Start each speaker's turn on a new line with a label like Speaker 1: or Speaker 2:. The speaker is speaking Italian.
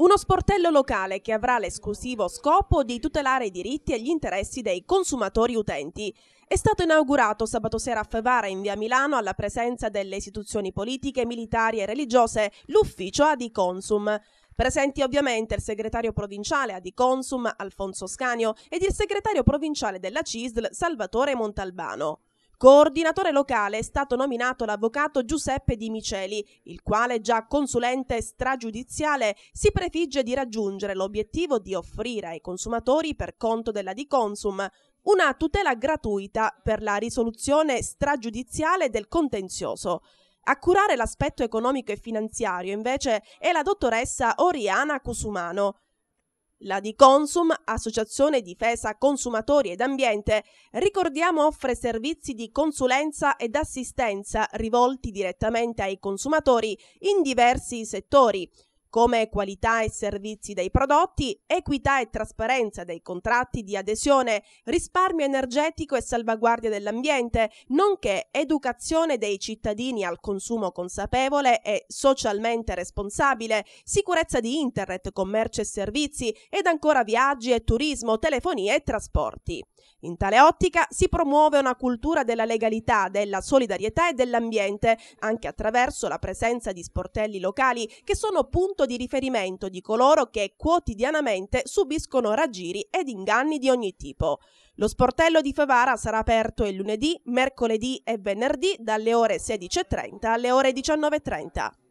Speaker 1: Uno sportello locale che avrà l'esclusivo scopo di tutelare i diritti e gli interessi dei consumatori utenti. È stato inaugurato sabato sera a Favara in via Milano alla presenza delle istituzioni politiche, militari e religiose l'ufficio Adiconsum. Presenti ovviamente il segretario provinciale Adiconsum Alfonso Scanio ed il segretario provinciale della CISL Salvatore Montalbano. Coordinatore locale è stato nominato l'avvocato Giuseppe Di Miceli, il quale già consulente stragiudiziale si prefigge di raggiungere l'obiettivo di offrire ai consumatori per conto della Diconsum una tutela gratuita per la risoluzione stragiudiziale del contenzioso. A curare l'aspetto economico e finanziario invece è la dottoressa Oriana Cusumano. La di Consum, Associazione Difesa Consumatori ed Ambiente, ricordiamo offre servizi di consulenza ed assistenza rivolti direttamente ai consumatori in diversi settori, come qualità e servizi dei prodotti, equità e trasparenza dei contratti di adesione, risparmio energetico e salvaguardia dell'ambiente, nonché educazione dei cittadini al consumo consapevole e socialmente responsabile, sicurezza di internet, commercio e servizi ed ancora viaggi e turismo, telefonia e trasporti. In tale ottica si promuove una cultura della legalità, della solidarietà e dell'ambiente, anche attraverso la presenza di sportelli locali che sono punto di riferimento di coloro che quotidianamente subiscono raggiri ed inganni di ogni tipo. Lo sportello di Favara sarà aperto il lunedì, mercoledì e venerdì dalle ore 16.30 alle ore 19.30.